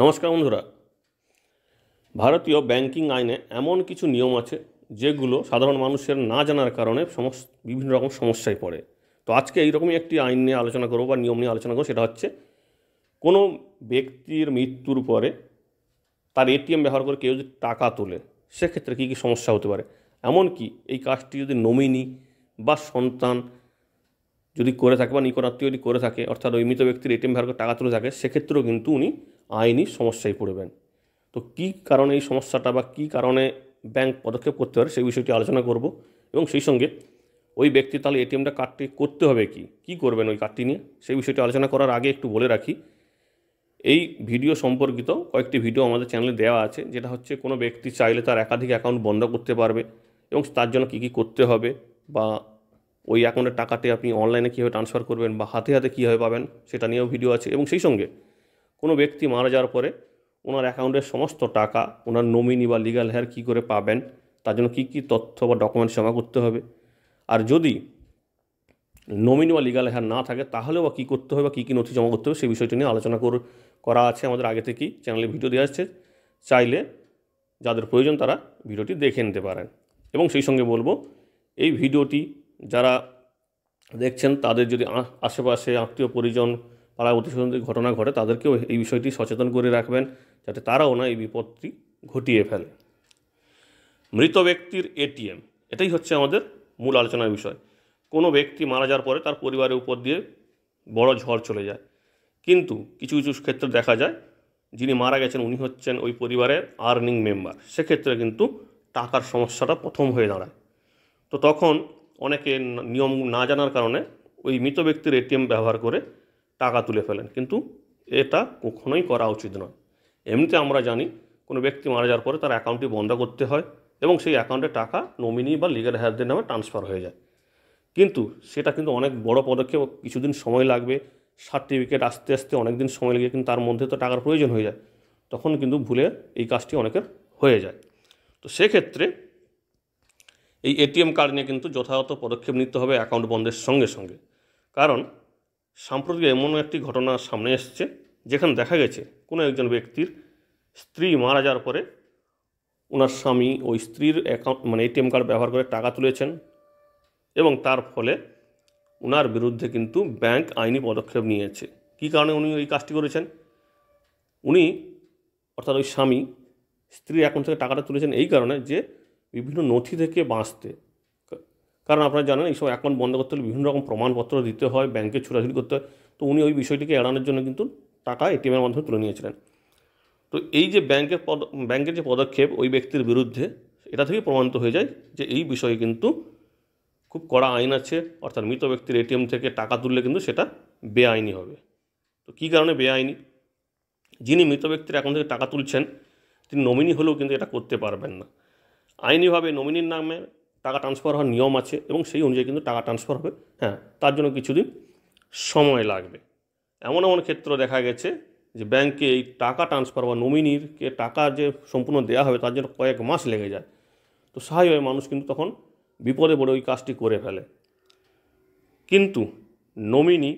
নমস্কার বন্ধুরা ভারতীয় ব্যাংকিং আইনে এমন কিছু নিয়ম আছে যেগুলো সাধারণ মানুষের না জানার কারণে সমস বিভিন্ন রকম সমস্যায় পড়ে তো আজকে এইরকমই একটি আইন নিয়ে আলোচনা করবো বা নিয়ম নিয়ে আলোচনা করবো সেটা হচ্ছে কোনো ব্যক্তির মৃত্যুর পরে তার এটিএম ব্যবহার করে কেউ যদি টাকা তোলে সেক্ষেত্রে কী কী সমস্যা হতে পারে এমনকি এই কাজটি যদি নমিনি বা সন্তান যদি করে থাকে বা নিকটাত্মীয় যদি করে থাকে অর্থাৎ ওই মৃত ব্যক্তির এটিএম ব্যবহার করে টাকা তুলে থাকে সেক্ষেত্রেও কিন্তু উনি আইনি সমস্যায় পড়বেন তো কী কারণে এই সমস্যাটা বা কী কারণে ব্যাংক পদক্ষেপ করতে পারে সেই বিষয়টি আলোচনা করব এবং সেই সঙ্গে ওই ব্যক্তি তাহলে এটিএমটা কার্ডটি করতে হবে কি কি করবেন ওই কার্ডটি নিয়ে সেই বিষয়টি আলোচনা করার আগে একটু বলে রাখি এই ভিডিও সম্পর্কিত কয়েকটি ভিডিও আমাদের চ্যানেলে দেওয়া আছে যেটা হচ্ছে কোনো ব্যক্তি চাইলে তার একাধিক অ্যাকাউন্ট বন্ধ করতে পারবে এবং তার জন্য কী কী করতে হবে বা ওই অ্যাকাউন্টের টাকাটি আপনি অনলাইনে কীভাবে ট্রান্সফার করবেন বা হাতে হাতে কীভাবে পাবেন সেটা নিয়েও ভিডিও আছে এবং সেই সঙ্গে কোনো ব্যক্তি মারা যাওয়ার পরে ওনার অ্যাকাউন্টের সমস্ত টাকা ওনার নমিনি বা লিগাল হেয়ার কী করে পাবেন তার জন্য কী কী তথ্য বা ডকুমেন্ট জমা করতে হবে আর যদি নমিনি বা লিগাল হেয়ার না থাকে তাহলে বা কী করতে হবে বা কী কী নথি জমা করতে হবে সেই বিষয়টি নিয়ে আলোচনা করা আছে আমাদের আগে থেকেই চ্যানেলে ভিডিও দেওয়া আছে চাইলে যাদের প্রয়োজন তারা ভিডিওটি দেখে নিতে পারেন এবং সেই সঙ্গে বলবো এই ভিডিওটি যারা দেখছেন তাদের যদি আশেপাশে আত্মীয় পরিজন পাড়া প্রতিশোধ ঘটনা ঘটে তাদেরকেও এই বিষয়টি সচেতন করে রাখবেন যাতে তারাও না এই বিপদটি ঘটিয়ে ফেলে মৃত ব্যক্তির এটিএম এটাই হচ্ছে আমাদের মূল আলোচনার বিষয় কোনো ব্যক্তি মারা যাওয়ার পরে তার পরিবারের উপর দিয়ে বড় ঝড় চলে যায় কিন্তু কিছু কিছু ক্ষেত্রে দেখা যায় যিনি মারা গেছেন উনি হচ্ছেন ওই পরিবারের আর্নিং মেম্বার সেক্ষেত্রে কিন্তু টাকার সমস্যাটা প্রথম হয়ে দাঁড়ায় তো তখন অনেকে নিয়ম না জানার কারণে ওই মৃত ব্যক্তির এটিএম ব্যবহার করে টাকা তুলে ফেলেন কিন্তু এটা কখনোই করা উচিত নয় এমনিতে আমরা জানি কোনো ব্যক্তি মারা যাওয়ার পরে তার অ্যাকাউন্টটি বন্ধ করতে হয় এবং সেই অ্যাকাউন্টে টাকা নমিনি বা লিগাল হেয়ারদের নামে ট্রান্সফার হয়ে যায় কিন্তু সেটা কিন্তু অনেক বড় পদক্ষেপ কিছুদিন সময় লাগবে সার্টিফিকেট আস্তে আস্তে অনেক দিন সময় লেগে কিন্তু তার মধ্যে তো টাকার প্রয়োজন হয়ে যায় তখন কিন্তু ভুলে এই কাজটি অনেকের হয়ে যায় তো সেক্ষেত্রে এই এটিএম কার্ড নিয়ে কিন্তু যথাযথ পদক্ষেপ নিতে হবে অ্যাকাউন্ট বন্ধের সঙ্গে সঙ্গে কারণ সাম্প্রতিক এমন একটি ঘটনা সামনে এসছে যেখানে দেখা গেছে কোনো একজন ব্যক্তির স্ত্রী মারা যাওয়ার পরে ওনার স্বামী ওই স্ত্রীর অ্যাকাউন্ট মানে এটিএম কার্ড ব্যবহার করে টাকা তুলেছেন এবং তার ফলে ওনার বিরুদ্ধে কিন্তু ব্যাংক আইনি পদক্ষেপ নিয়েছে কি কারণে উনি ওই কাজটি করেছেন উনি অর্থাৎ ওই স্বামী স্ত্রীর অ্যাকাউন্ট থেকে টাকাটা তুলেছেন এই কারণে যে বিভিন্ন নথি থেকে বাঁচতে কারণ আপনারা জানেন এই সব অ্যাকাউন্ট বন্ধ করতে হলে বিভিন্ন রকম প্রমাণপত্র দিতে হয় ব্যাংকে ছোড়াছুড়ি করতে হয় তো উনি ওই বিষয়টিকে এড়ানোর জন্য কিন্তু টাকা এটিএমের মাধ্যমে তুলে নিয়েছিলেন তো এই যে ব্যাংকের পদ ব্যাংকের যে পদক্ষেপ ওই ব্যক্তির বিরুদ্ধে এটা থেকে প্রমাণিত হয়ে যায় যে এই বিষয়ে কিন্তু খুব কড়া আইন আছে অর্থাৎ মৃত ব্যক্তির এটিএম থেকে টাকা তুললে কিন্তু সেটা বেআইনি হবে তো কী কারণে বেআইনি যিনি মৃত ব্যক্তির অ্যাকাউন্ট থেকে টাকা তুলছেন তিনি নমিনি হলেও কিন্তু এটা করতে পারবেন না আইনিভাবে নমিনির নামে টাকা ট্রান্সফার হওয়ার নিয়ম আছে এবং সেই অনুযায়ী কিন্তু টাকা ট্রান্সফার হবে হ্যাঁ তার জন্য কিছুদিন সময় লাগবে এমন এমন ক্ষেত্র দেখা গেছে যে ব্যাংকে এই টাকা ট্রান্সফার বা নমিনিরকে টাকা যে সম্পূর্ণ দেওয়া হবে তার জন্য কয়েক মাস লেগে যায় তো সহায় হয় মানুষ কিন্তু তখন বিপদে পড়ে ওই কাজটি করে ফেলে কিন্তু নমিনি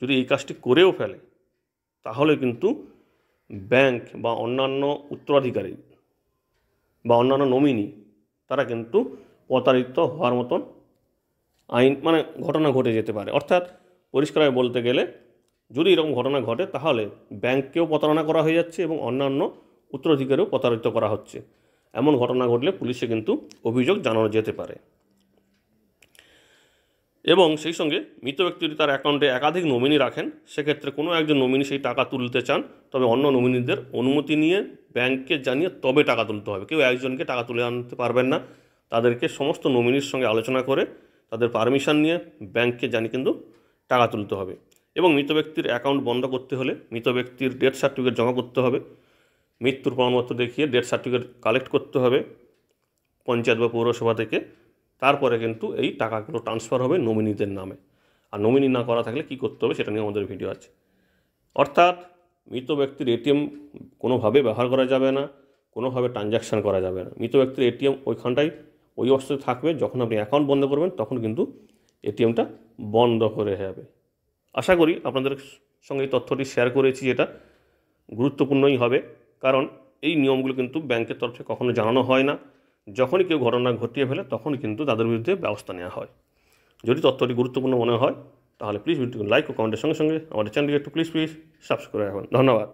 যদি এই কাজটি করেও ফেলে তাহলে কিন্তু ব্যাংক বা অন্যান্য উত্তরাধিকারী বা অন্যান্য নমিনি তারা কিন্তু প্রতারিত হওয়ার মতন আইন মানে ঘটনা ঘটে যেতে পারে অর্থাৎ পরিষ্কারভাবে বলতে গেলে যদি এরকম ঘটনা ঘটে তাহলে ব্যাংককেও প্রতারণা করা হয়ে যাচ্ছে এবং অন্যান্য উত্তরাধিকারেও প্রতারিত করা হচ্ছে এমন ঘটনা ঘটলে পুলিশে কিন্তু অভিযোগ জানানো যেতে পারে এবং সেই সঙ্গে মৃত ব্যক্তি তার অ্যাকাউন্টে একাধিক নমিনি রাখেন সেক্ষেত্রে কোনো একজন নমিনি সেই টাকা তুলতে চান তবে অন্য নমিনিদের অনুমতি নিয়ে ব্যাংকে জানিয়ে তবে টাকা তুলতে হবে কেউ একজনকে টাকা তুলে আনতে পারবেন না তাদেরকে সমস্ত নমিনির সঙ্গে আলোচনা করে তাদের পারমিশন নিয়ে ব্যাংককে জানিয়ে কিন্তু টাকা তুলতে হবে এবং মৃত ব্যক্তির অ্যাকাউন্ট বন্ধ করতে হলে মৃত ব্যক্তির ডেথ সার্টিফিকেট জমা করতে হবে মৃত্যুর প্রমাণপত্র দেখিয়ে ডেথ সার্টিফিকেট কালেক্ট করতে হবে পঞ্চায়েত বা পৌরসভা থেকে তারপরে কিন্তু এই টাকাগুলো ট্রান্সফার হবে নমিনিদের নামে আর নমিনি না করা থাকলে কি করতে হবে সেটা নিয়ে আমাদের ভিডিও আছে অর্থাৎ মৃত ব্যক্তির এটিএম কোনোভাবে ব্যবহার করা যাবে না কোনোভাবে ট্রানজ্যাকশান করা যাবে না মৃত ব্যক্তির এটিএম ওইখানটাই ওই অবস্থায় থাকবে যখন আপনি অ্যাকাউন্ট বন্ধ করবেন তখন কিন্তু এটিএমটা বন্ধ করে যাবে আশা করি আপনাদের সঙ্গে এই তথ্যটি শেয়ার করেছি যেটা গুরুত্বপূর্ণই হবে কারণ এই নিয়মগুলো কিন্তু ব্যাংকের তরফে কখনো জানানো হয় না যখনই কেউ ঘটনা ঘটিয়ে ফেলে তখন কিন্তু তাদের বিরুদ্ধে ব্যবস্থা নেওয়া হয় যদি তথ্যটি গুরুত্বপূর্ণ মনে হয় তাহলে প্লিজ ভিডিওটিকে লাইক ও কমেন্টের সঙ্গে সঙ্গে আমাদের চ্যানেলকে একটু প্লিজ প্লিজ সাবস্ক্রাইব করে রাখুন ধন্যবাদ